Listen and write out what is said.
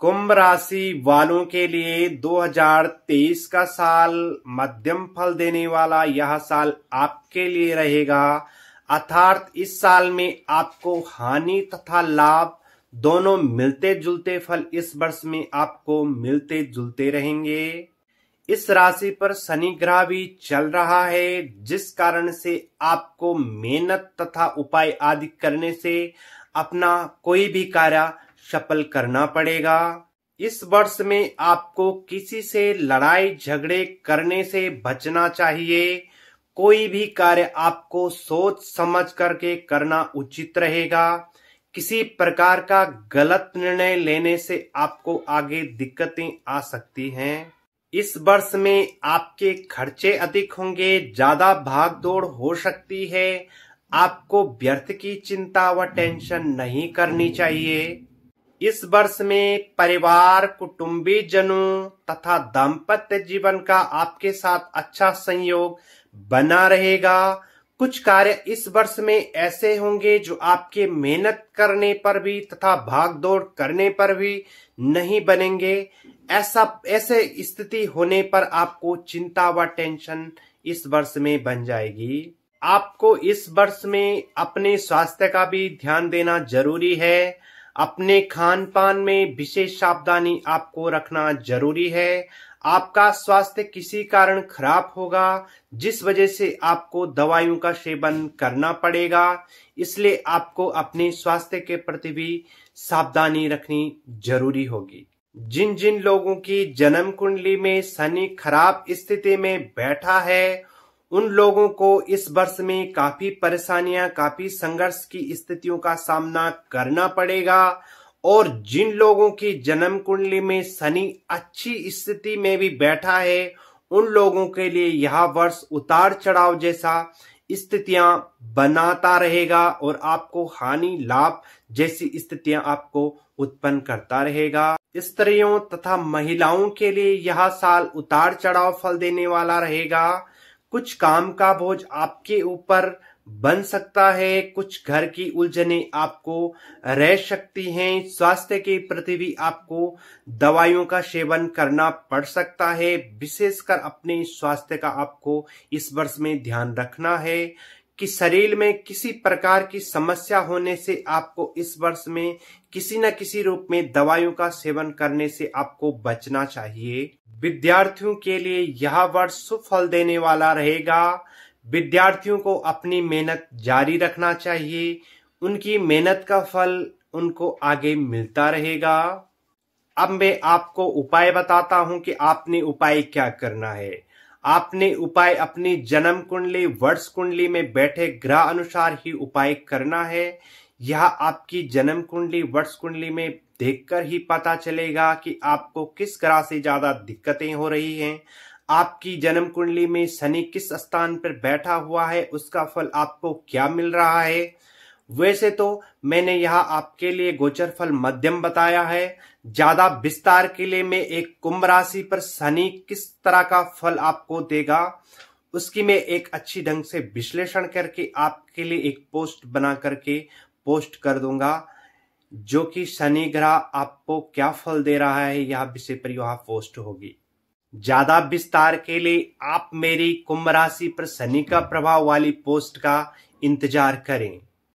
कुंभ राशि वालों के लिए 2023 का साल मध्यम फल देने वाला यह साल आपके लिए रहेगा अर्थात इस साल में आपको हानि तथा लाभ दोनों मिलते जुलते फल इस वर्ष में आपको मिलते जुलते रहेंगे इस राशि पर शनि ग्रह भी चल रहा है जिस कारण से आपको मेहनत तथा उपाय आदि करने से अपना कोई भी कार्य सफल करना पड़ेगा इस वर्ष में आपको किसी से लड़ाई झगड़े करने से बचना चाहिए कोई भी कार्य आपको सोच समझ करके करना उचित रहेगा किसी प्रकार का गलत निर्णय लेने से आपको आगे दिक्कतें आ सकती हैं इस वर्ष में आपके खर्चे अधिक होंगे ज्यादा भाग दौड़ हो सकती है आपको व्यर्थ की चिंता व टेंशन नहीं करनी चाहिए इस वर्ष में परिवार कुटुम्बी जनों तथा दाम्पत्य जीवन का आपके साथ अच्छा संयोग बना रहेगा कुछ कार्य इस वर्ष में ऐसे होंगे जो आपके मेहनत करने पर भी तथा भागदौड़ करने पर भी नहीं बनेंगे ऐसा ऐसे स्थिति होने पर आपको चिंता व टेंशन इस वर्ष में बन जाएगी आपको इस वर्ष में अपने स्वास्थ्य का भी ध्यान देना जरूरी है अपने खान पान में विशेष सावधानी आपको रखना जरूरी है आपका स्वास्थ्य किसी कारण खराब होगा जिस वजह से आपको दवाइयों का सेवन करना पड़ेगा इसलिए आपको अपने स्वास्थ्य के प्रति भी सावधानी रखनी जरूरी होगी जिन जिन लोगों की जन्म कुंडली में शनि खराब स्थिति में बैठा है उन लोगों को इस वर्ष में काफी परेशानियां काफी संघर्ष की स्थितियों का सामना करना पड़ेगा और जिन लोगों की जन्म कुंडली में शनि अच्छी स्थिति में भी बैठा है उन लोगों के लिए यह वर्ष उतार चढ़ाव जैसा स्थितियां बनाता रहेगा और आपको हानि लाभ जैसी स्थितियां आपको उत्पन्न करता रहेगा स्त्रियों तथा महिलाओं के लिए यह साल उतार चढ़ाव फल देने वाला रहेगा कुछ काम का बोझ आपके ऊपर बन सकता है कुछ घर की उलझने आपको रह सकती हैं स्वास्थ्य के प्रति भी आपको दवाइयों का सेवन करना पड़ सकता है विशेषकर अपने स्वास्थ्य का आपको इस वर्ष में ध्यान रखना है कि शरीर में किसी प्रकार की समस्या होने से आपको इस वर्ष में किसी न किसी रूप में दवाइयों का सेवन करने से आपको बचना चाहिए विद्यार्थियों के लिए यह वर्ष सुफल देने वाला रहेगा विद्यार्थियों को अपनी मेहनत जारी रखना चाहिए उनकी मेहनत का फल उनको आगे मिलता रहेगा अब मैं आपको उपाय बताता हूं कि आपने उपाय क्या करना है आपने उपाय अपनी जन्म कुंडली वर्ष कुंडली में बैठे ग्रह अनुसार ही उपाय करना है यह आपकी जन्म कुंडली वर्ष कुंडली में देखकर ही पता चलेगा कि आपको किस ग्रह से ज्यादा दिक्कतें हो रही हैं आपकी जन्म कुंडली में शनि किस स्थान पर बैठा हुआ है उसका फल आपको क्या मिल रहा है वैसे तो मैंने यहाँ आपके लिए गोचर फल मध्यम बताया है ज्यादा विस्तार के लिए मैं एक कुंभ राशि पर शनि किस तरह का फल आपको देगा उसकी मैं एक अच्छी ढंग से विश्लेषण करके आपके लिए एक पोस्ट बना करके पोस्ट कर दूंगा जो कि शनि ग्रह आपको क्या फल दे रहा है यह विषय पर यह पोस्ट होगी ज्यादा विस्तार के लिए आप मेरी कुंभ राशि पर शनि का प्रभाव वाली पोस्ट का इंतजार करें